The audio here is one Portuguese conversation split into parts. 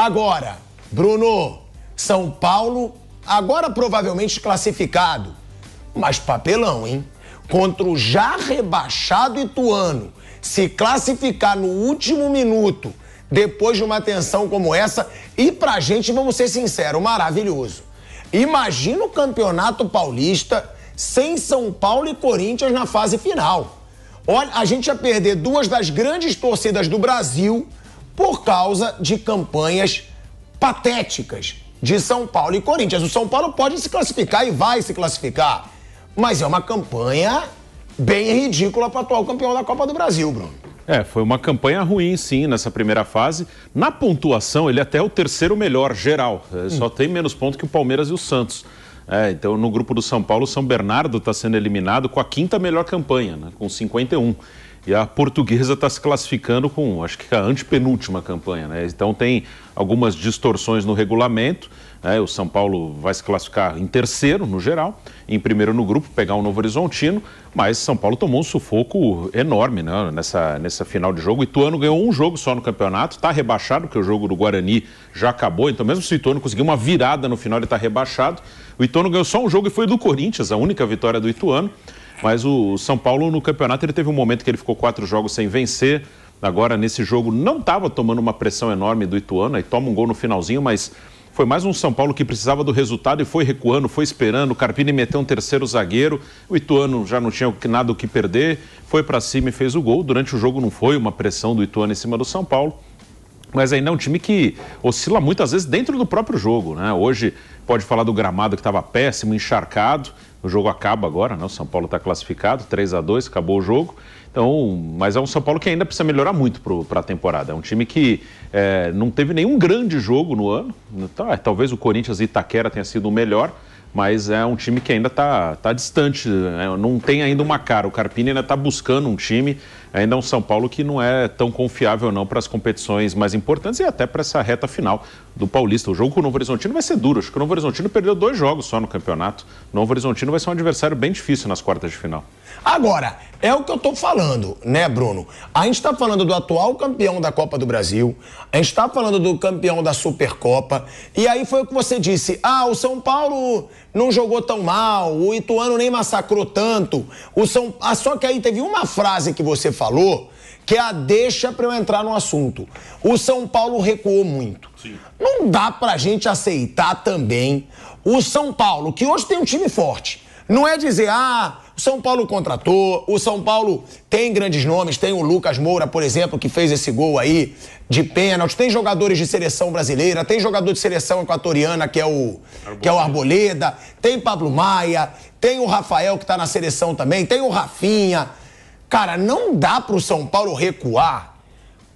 Agora, Bruno, São Paulo, agora provavelmente classificado. Mas papelão, hein? Contra o já rebaixado Ituano. Se classificar no último minuto, depois de uma tensão como essa, e pra gente, vamos ser sinceros, maravilhoso. Imagina o campeonato paulista sem São Paulo e Corinthians na fase final. Olha, a gente ia perder duas das grandes torcidas do Brasil por causa de campanhas patéticas de São Paulo e Corinthians. O São Paulo pode se classificar e vai se classificar, mas é uma campanha bem ridícula para o atual campeão da Copa do Brasil, Bruno. É, foi uma campanha ruim, sim, nessa primeira fase. Na pontuação, ele é até é o terceiro melhor geral. É, hum. só tem menos ponto que o Palmeiras e o Santos. É, então, no grupo do São Paulo, São Bernardo está sendo eliminado com a quinta melhor campanha, né, com 51. E a portuguesa está se classificando com, acho que é a antepenúltima campanha, né? Então tem algumas distorções no regulamento. Né? O São Paulo vai se classificar em terceiro, no geral, em primeiro no grupo, pegar o Novo Horizontino, mas São Paulo tomou um sufoco enorme né? nessa, nessa final de jogo. O Ituano ganhou um jogo só no campeonato, está rebaixado, porque o jogo do Guarani já acabou. Então, mesmo se o Ituano conseguir uma virada no final, ele está rebaixado. O Ituano ganhou só um jogo e foi do Corinthians, a única vitória do Ituano. Mas o São Paulo no campeonato ele teve um momento que ele ficou quatro jogos sem vencer. Agora nesse jogo não estava tomando uma pressão enorme do Ituano e toma um gol no finalzinho, mas foi mais um São Paulo que precisava do resultado e foi recuando, foi esperando. O Carpini meteu um terceiro zagueiro. O Ituano já não tinha nada o que perder. Foi para cima e fez o gol. Durante o jogo não foi uma pressão do Ituano em cima do São Paulo. Mas ainda é um time que oscila muitas vezes dentro do próprio jogo. Né? Hoje pode falar do gramado que estava péssimo, encharcado. O jogo acaba agora, né? O São Paulo está classificado, 3 a 2 acabou o jogo. Então, mas é um São Paulo que ainda precisa melhorar muito para a temporada. É um time que é, não teve nenhum grande jogo no ano. Tá, talvez o Corinthians e Itaquera tenha sido o melhor, mas é um time que ainda está tá distante, né? não tem ainda uma cara. O Carpini ainda está buscando um time ainda é um São Paulo que não é tão confiável não para as competições mais importantes e até para essa reta final do Paulista. O jogo com o Novo Horizontino vai ser duro. Acho que o Novo Horizontino perdeu dois jogos só no campeonato. O Novo Horizontino vai ser um adversário bem difícil nas quartas de final. Agora, é o que eu estou falando, né, Bruno? A gente está falando do atual campeão da Copa do Brasil, a gente está falando do campeão da Supercopa, e aí foi o que você disse. Ah, o São Paulo não jogou tão mal, o Ituano nem massacrou tanto. O São... ah, só que aí teve uma frase que você falou que é a deixa para eu entrar no assunto. O São Paulo recuou muito. Sim. Não dá para a gente aceitar também o São Paulo, que hoje tem um time forte. Não é dizer, ah, o São Paulo contratou, o São Paulo tem grandes nomes, tem o Lucas Moura, por exemplo, que fez esse gol aí de pênalti, tem jogadores de seleção brasileira, tem jogador de seleção equatoriana, que é o, Arboleda. que é o Arboleda, tem Pablo Maia, tem o Rafael, que está na seleção também, tem o Rafinha. Cara, não dá para o São Paulo recuar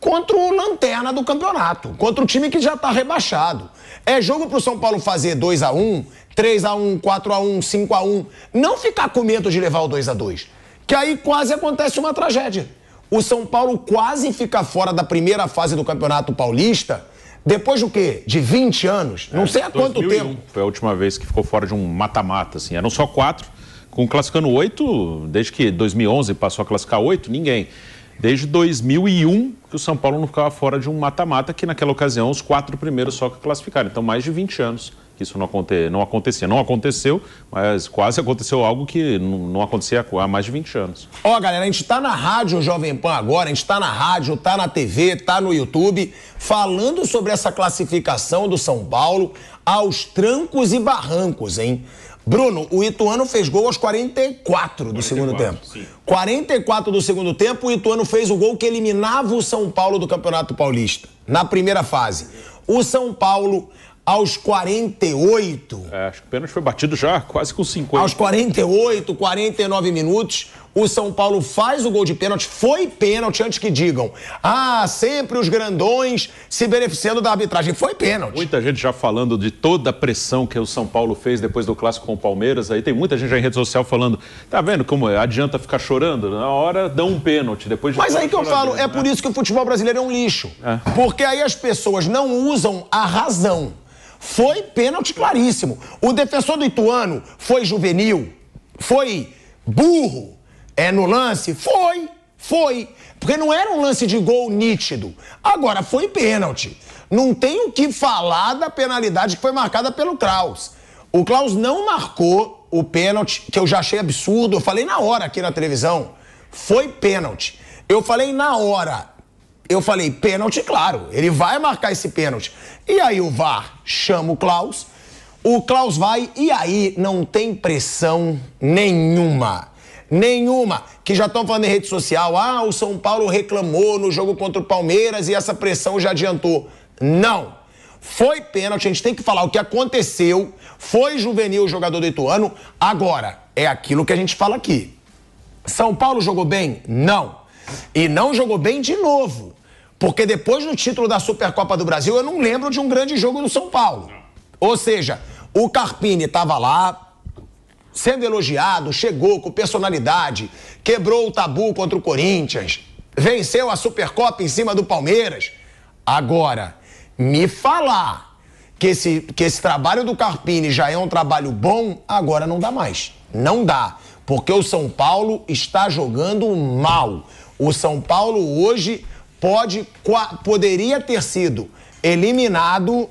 contra o lanterna do campeonato, contra o time que já está rebaixado. É jogo pro São Paulo fazer 2 a 1 3 a 1 4 a 1 5 a 1 Não ficar com medo de levar o 2 a 2 Que aí quase acontece uma tragédia. O São Paulo quase fica fora da primeira fase do Campeonato Paulista. Depois do quê? De 20 anos? Não é, sei há 2001. quanto tempo. Foi a última vez que ficou fora de um mata-mata, assim. Eram só quatro, com classificando oito, desde que 2011 passou a classificar oito, ninguém. Desde 2001 que o São Paulo não ficava fora de um mata-mata, que naquela ocasião os quatro primeiros só classificaram. Então, mais de 20 anos que isso não, aconte... não acontecia. Não aconteceu, mas quase aconteceu algo que não acontecia há mais de 20 anos. Ó, oh, galera, a gente está na rádio Jovem Pan agora, a gente está na rádio, está na TV, está no YouTube, falando sobre essa classificação do São Paulo aos trancos e barrancos, hein? Bruno, o Ituano fez gol aos 44 do 44, segundo tempo. Sim. 44 do segundo tempo, o Ituano fez o gol que eliminava o São Paulo do Campeonato Paulista, na primeira fase. O São Paulo, aos 48. É, acho que o pênalti foi batido já, quase com 50. Aos 48, 49 minutos, o São Paulo faz o gol de pênalti, foi pênalti antes que digam. Ah, sempre os grandões se beneficiando da arbitragem. Foi pênalti. Muita gente já falando de toda a pressão que o São Paulo fez depois do clássico com o Palmeiras. Aí tem muita gente já em rede social falando: tá vendo como é? adianta ficar chorando? Na hora dão um pênalti, depois de Mas aí que eu falo, é por né? isso que o futebol brasileiro é um lixo. É. Porque aí as pessoas não usam a razão. Foi pênalti claríssimo. O defensor do Ituano foi juvenil, foi burro, é no lance? Foi, foi. Porque não era um lance de gol nítido. Agora foi pênalti. Não tenho que falar da penalidade que foi marcada pelo Kraus. O Klaus não marcou o pênalti, que eu já achei absurdo. Eu falei na hora aqui na televisão. Foi pênalti. Eu falei na hora. Eu falei, pênalti, claro. Ele vai marcar esse pênalti. E aí o VAR chama o Klaus. O Klaus vai e aí não tem pressão nenhuma. Nenhuma. Que já estão falando em rede social. Ah, o São Paulo reclamou no jogo contra o Palmeiras e essa pressão já adiantou. Não. Foi pênalti, a gente tem que falar o que aconteceu. Foi juvenil o jogador do Ituano. Agora, é aquilo que a gente fala aqui. São Paulo jogou bem? Não. E não jogou bem de novo. Porque depois do título da Supercopa do Brasil, eu não lembro de um grande jogo do São Paulo. Ou seja, o Carpini estava lá, sendo elogiado, chegou com personalidade, quebrou o tabu contra o Corinthians, venceu a Supercopa em cima do Palmeiras. Agora, me falar que esse, que esse trabalho do Carpini já é um trabalho bom, agora não dá mais. Não dá, porque o São Paulo está jogando mal. O São Paulo hoje pode, poderia ter sido eliminado,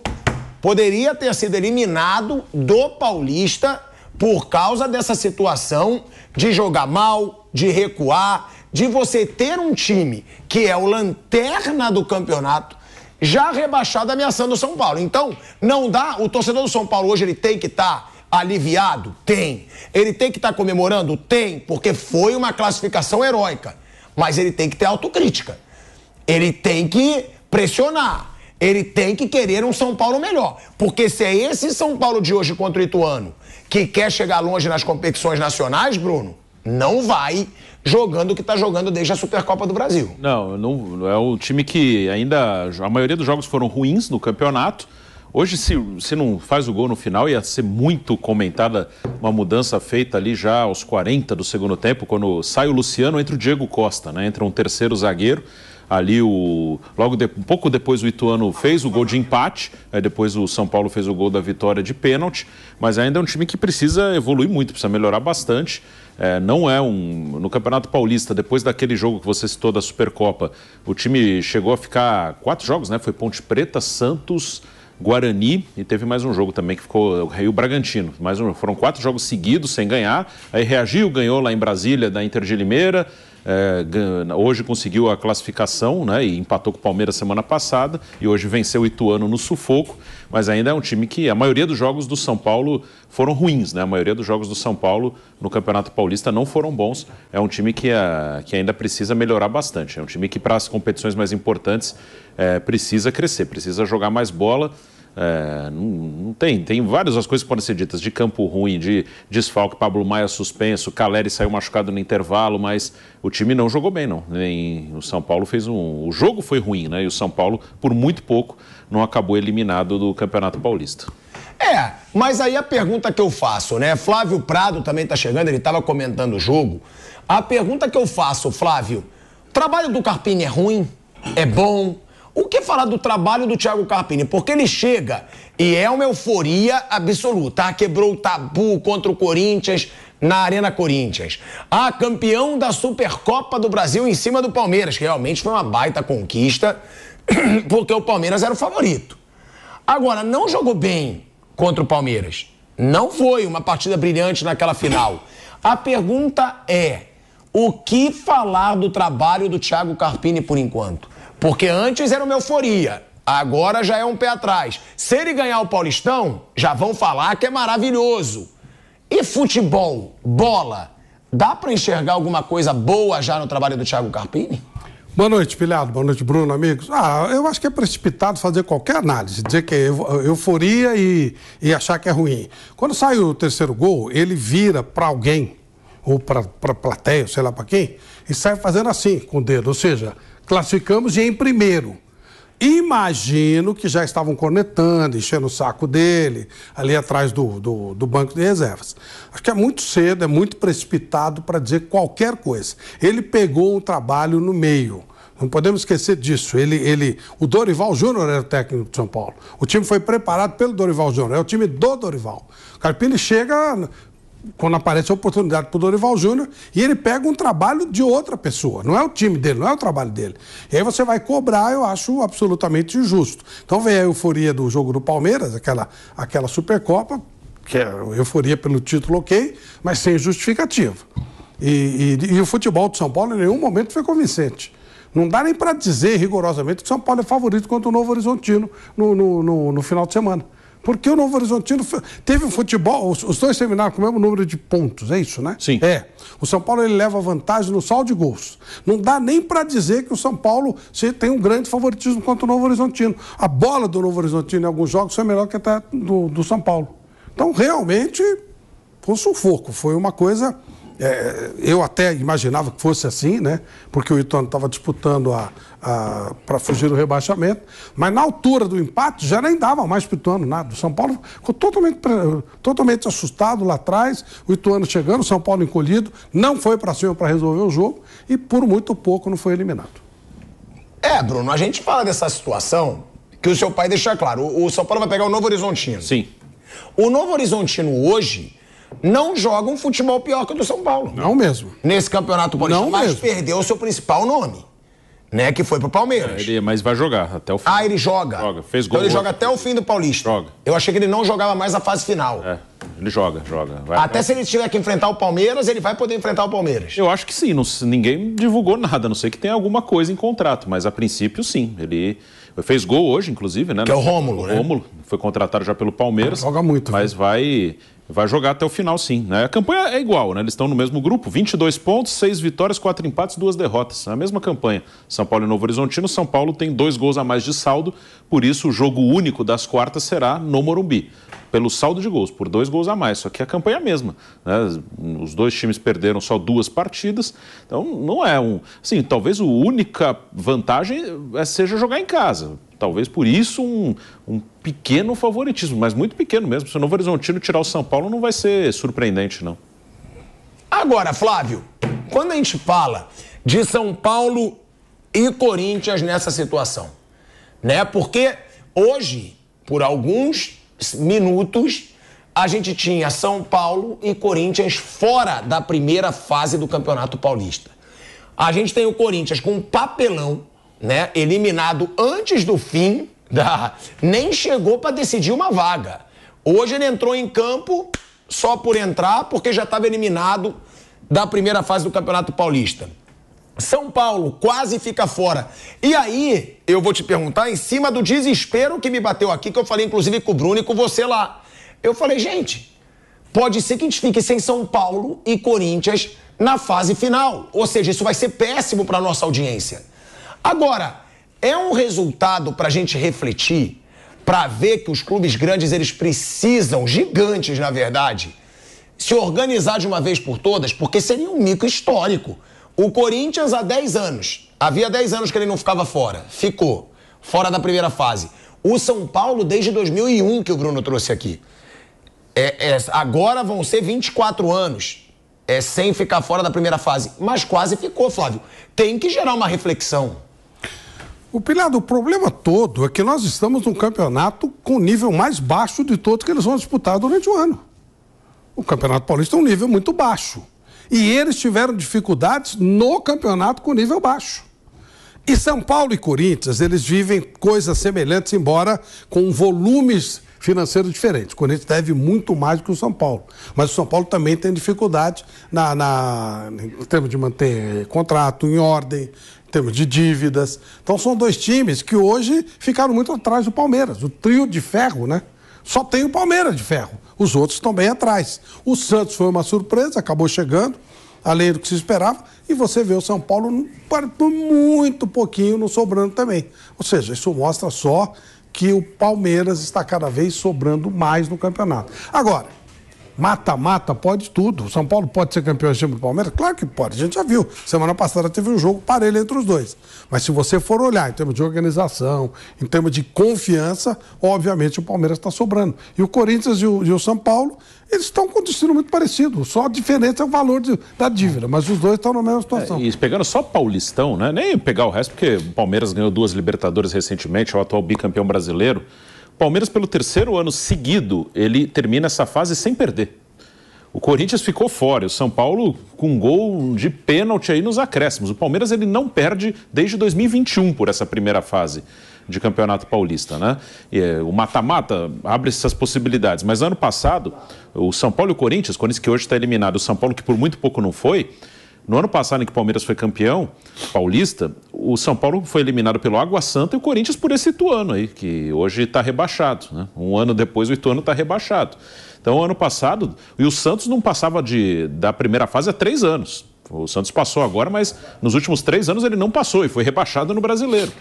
poderia ter sido eliminado do Paulista por causa dessa situação de jogar mal, de recuar, de você ter um time que é o lanterna do campeonato já rebaixado ameaçando o São Paulo. Então, não dá, o torcedor do São Paulo hoje ele tem que estar tá aliviado, tem. Ele tem que estar tá comemorando, tem, porque foi uma classificação heróica. Mas ele tem que ter autocrítica. Ele tem que pressionar ele tem que querer um São Paulo melhor. Porque se é esse São Paulo de hoje contra o Ituano que quer chegar longe nas competições nacionais, Bruno, não vai jogando o que está jogando desde a Supercopa do Brasil. Não, não é um time que ainda. A maioria dos jogos foram ruins no campeonato. Hoje, se, se não faz o gol no final, ia ser muito comentada uma mudança feita ali já aos 40 do segundo tempo, quando sai o Luciano, entra o Diego Costa, né? Entra um terceiro zagueiro ali o logo de, um pouco depois o Ituano fez o gol de empate, aí depois o São Paulo fez o gol da vitória de pênalti, mas ainda é um time que precisa evoluir muito, precisa melhorar bastante. É, não é um. No Campeonato Paulista, depois daquele jogo que você citou da Supercopa, o time chegou a ficar quatro jogos, né? Foi Ponte Preta, Santos, Guarani e teve mais um jogo também que ficou o Rio Bragantino. Mais um, foram quatro jogos seguidos sem ganhar. Aí reagiu, ganhou lá em Brasília da Inter de Limeira é, hoje conseguiu a classificação né, e empatou com o Palmeiras semana passada e hoje venceu o Ituano no sufoco, mas ainda é um time que a maioria dos jogos do São Paulo foram ruins, né? A maioria dos jogos do São Paulo no Campeonato Paulista não foram bons. É um time que, a, ah, que ainda precisa melhorar bastante. É um time que, para as competições mais importantes, é, precisa crescer, precisa jogar mais bola é, não, não, tem, tem várias as coisas que podem ser ditas, de campo ruim, de desfalque, Pablo Maia suspenso, Caleri saiu machucado no intervalo, mas o time não jogou bem, não. nem o São Paulo fez um. O jogo foi ruim, né? E o São Paulo, por muito pouco, não acabou eliminado do Campeonato Paulista. É, mas aí a pergunta que eu faço, né? Flávio Prado também está chegando, ele estava comentando o jogo. A pergunta que eu faço, Flávio, trabalho do Carpini é ruim? É bom? O que falar do trabalho do Thiago Carpini? Porque ele chega e é uma euforia absoluta. Ah, quebrou o tabu contra o Corinthians na Arena Corinthians. Ah, campeão da Supercopa do Brasil em cima do Palmeiras, que realmente foi uma baita conquista, porque o Palmeiras era o favorito. Agora, não jogou bem contra o Palmeiras. Não foi uma partida brilhante naquela final. A pergunta é: o que falar do trabalho do Thiago Carpini por enquanto? Porque antes era uma euforia, agora já é um pé atrás. Se ele ganhar o Paulistão, já vão falar que é maravilhoso. E futebol, bola, dá para enxergar alguma coisa boa já no trabalho do Thiago Carpini? Boa noite, Pilhado. Boa noite, Bruno, amigos. Ah, eu acho que é precipitado fazer qualquer análise, dizer que é euforia e, e achar que é ruim. Quando sai o terceiro gol, ele vira para alguém, ou para plateia, sei lá para quem, e sai fazendo assim com o dedo. Ou seja, classificamos e em primeiro. Imagino que já estavam cornetando, enchendo o saco dele, ali atrás do, do, do banco de reservas. Acho que é muito cedo, é muito precipitado para dizer qualquer coisa. Ele pegou o trabalho no meio. Não podemos esquecer disso. Ele, ele, o Dorival Júnior era o técnico de São Paulo. O time foi preparado pelo Dorival Júnior. É o time do Dorival. O Carpini chega quando aparece a oportunidade para o Dorival Júnior e ele pega um trabalho de outra pessoa. Não é o time dele, não é o trabalho dele. E aí você vai cobrar, eu acho absolutamente injusto. Então vem a euforia do jogo do Palmeiras, aquela, aquela Supercopa, que é euforia pelo título, ok, mas sem justificativa. E, e, e o futebol de São Paulo em nenhum momento foi convincente. Não dá nem para dizer rigorosamente que São Paulo é favorito contra o Novo Horizontino no, no, no, no final de semana. Porque o Novo Horizontino teve o futebol, os, dois terminaram com o mesmo número de pontos, é isso, né? Sim. É. O São Paulo ele leva vantagem no saldo de gols. Não dá nem para dizer que o São Paulo se tem um grande favoritismo contra o Novo Horizontino. A bola do Novo Horizontino em alguns jogos foi melhor que a do, do São Paulo. Então, realmente, foi um sufoco. Foi uma coisa é, eu até imaginava que fosse assim, né? Porque o Ituano estava disputando a, a para fugir do rebaixamento, mas na altura do empate já nem dava mais para o Ituano nada. O São Paulo ficou totalmente, totalmente assustado lá atrás, o Ituano chegando, o São Paulo encolhido, não foi para cima para resolver o jogo e por muito pouco não foi eliminado. É, Bruno, a gente fala dessa situação que o seu pai deixa claro. O, o São Paulo vai pegar o Novo Horizontino. Sim. O Novo Horizontino hoje não joga um futebol pior que o do São Paulo. Não mesmo. Nesse campeonato paulista, não mas mesmo. perdeu o seu principal nome. Né, que foi pro Palmeiras. É, ele, mas vai jogar até o fim. Ah, ele joga. Joga, fez gol. Então ele joga até o fim do Paulista. Joga. Eu achei que ele não jogava mais a fase final. É, ele joga, joga. Vai, até vai. se ele tiver que enfrentar o Palmeiras, ele vai poder enfrentar o Palmeiras. Eu acho que sim. Não, ninguém divulgou nada, a não sei que tenha alguma coisa em contrato, mas a princípio sim. Ele fez gol hoje, inclusive, né? Que é o Rômulo, Né? Rômulo foi contratado já pelo Palmeiras. Joga muito. Mas viu? vai vai jogar até o final, sim. Né? A campanha é igual, né? Eles estão no mesmo grupo: 22 pontos, 6 vitórias, 4 empates, 2 derrotas. É a mesma campanha. São Paulo e Novo Horizontino. São Paulo tem dois gols a mais de saldo, por isso o jogo único das quartas será no Morumbi. Pelo saldo de gols, por dois gols a mais. Só que a campanha é a mesma. Né? Os dois times perderam só duas partidas. Então, não é um. Assim, talvez a única vantagem é seja jogar em casa Talvez por isso um, um pequeno favoritismo, mas muito pequeno mesmo. Se o Novo Horizontino tirar o São Paulo, não vai ser surpreendente, não. Agora, Flávio, quando a gente fala de São Paulo e Corinthians nessa situação, né? Porque hoje, por alguns minutos, a gente tinha São Paulo e Corinthians fora da primeira fase do Campeonato Paulista. A gente tem o Corinthians com um papelão né, eliminado antes do fim da, nem chegou para decidir uma vaga. Hoje ele entrou em campo só por entrar, porque já estava eliminado da primeira fase do Campeonato Paulista. São Paulo quase fica fora. E aí, eu vou te perguntar, em cima do desespero que me bateu aqui, que eu falei inclusive com o Bruno e com você lá. Eu falei, gente, pode ser que a gente fique sem São Paulo e Corinthians na fase final. Ou seja, isso vai ser péssimo para nossa audiência. Agora, é um resultado para a gente refletir, para ver que os clubes grandes eles precisam, gigantes na verdade, se organizar de uma vez por todas, porque seria um mico histórico. O Corinthians há 10 anos, havia 10 anos que ele não ficava fora, ficou fora da primeira fase. O São Paulo desde 2001 que o Bruno trouxe aqui. É, é, agora vão ser 24 anos é, sem ficar fora da primeira fase. Mas quase ficou, Flávio. Tem que gerar uma reflexão. O Pilar, o problema todo é que nós estamos num campeonato com o nível mais baixo de todos que eles vão disputar durante o ano. O Campeonato Paulista é um nível muito baixo. E eles tiveram dificuldades no campeonato com nível baixo. E São Paulo e Corinthians, eles vivem coisas semelhantes, embora com volumes financeiros diferentes. O Corinthians deve muito mais do que o São Paulo. Mas o São Paulo também tem dificuldade na, na, em termos de manter contrato em ordem, temos de dívidas. Então são dois times que hoje ficaram muito atrás do Palmeiras, o trio de ferro, né? Só tem o Palmeiras de ferro, os outros estão bem atrás. O Santos foi uma surpresa, acabou chegando, além do que se esperava, e você vê o São Paulo muito pouquinho no sobrando também. Ou seja, isso mostra só que o Palmeiras está cada vez sobrando mais no campeonato. Agora, mata-mata, pode tudo. O São Paulo pode ser campeão em cima do Palmeiras? Claro que pode, a gente já viu. Semana passada teve um jogo parelho entre os dois. Mas se você for olhar em termos de organização, em termos de confiança, obviamente o Palmeiras está sobrando. E o Corinthians e o, e o São Paulo, eles estão com um destino muito parecido. Só a diferença é o valor de, da dívida, mas os dois estão na mesma situação. É, e pegando só Paulistão, né? Nem pegar o resto, porque o Palmeiras ganhou duas Libertadores recentemente, é o atual bicampeão brasileiro. Palmeiras, pelo terceiro ano seguido, ele termina essa fase sem perder. O Corinthians ficou fora, o São Paulo com um gol de pênalti aí nos acréscimos. O Palmeiras ele não perde desde 2021 por essa primeira fase de Campeonato Paulista, né? E, eh, o mata-mata abre essas possibilidades. Mas ano passado, o São Paulo e o Corinthians, Corinthians que hoje está eliminado, o São Paulo que por muito pouco não foi, no ano passado, em que o Palmeiras foi campeão paulista, o São Paulo foi eliminado pelo Água Santa e o Corinthians por esse Ituano aí, que hoje está rebaixado. Né? Um ano depois o Ituano está rebaixado. Então, ano passado, e o Santos não passava de, da primeira fase há três anos. O Santos passou agora, mas nos últimos três anos ele não passou e foi rebaixado no brasileiro.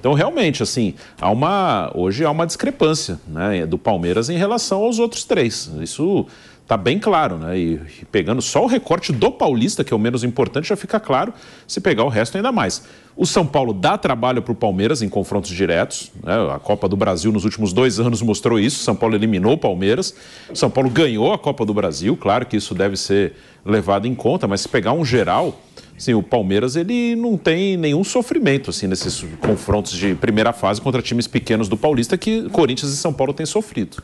Então, realmente, assim, há uma, hoje há uma discrepância né, do Palmeiras em relação aos outros três. Isso está bem claro, né? E, e, pegando só o recorte do Paulista, que é o menos importante, já fica claro. Se pegar o resto, ainda mais. O São Paulo dá trabalho para o Palmeiras em confrontos diretos. Né? A Copa do Brasil nos últimos dois anos mostrou isso. São Paulo eliminou o Palmeiras. São Paulo ganhou a Copa do Brasil. Claro que isso deve ser levado em conta, mas se pegar um geral, Sim, o Palmeiras ele não tem nenhum sofrimento assim nesses confrontos de primeira fase contra times pequenos do Paulista que Corinthians e São Paulo têm sofrido.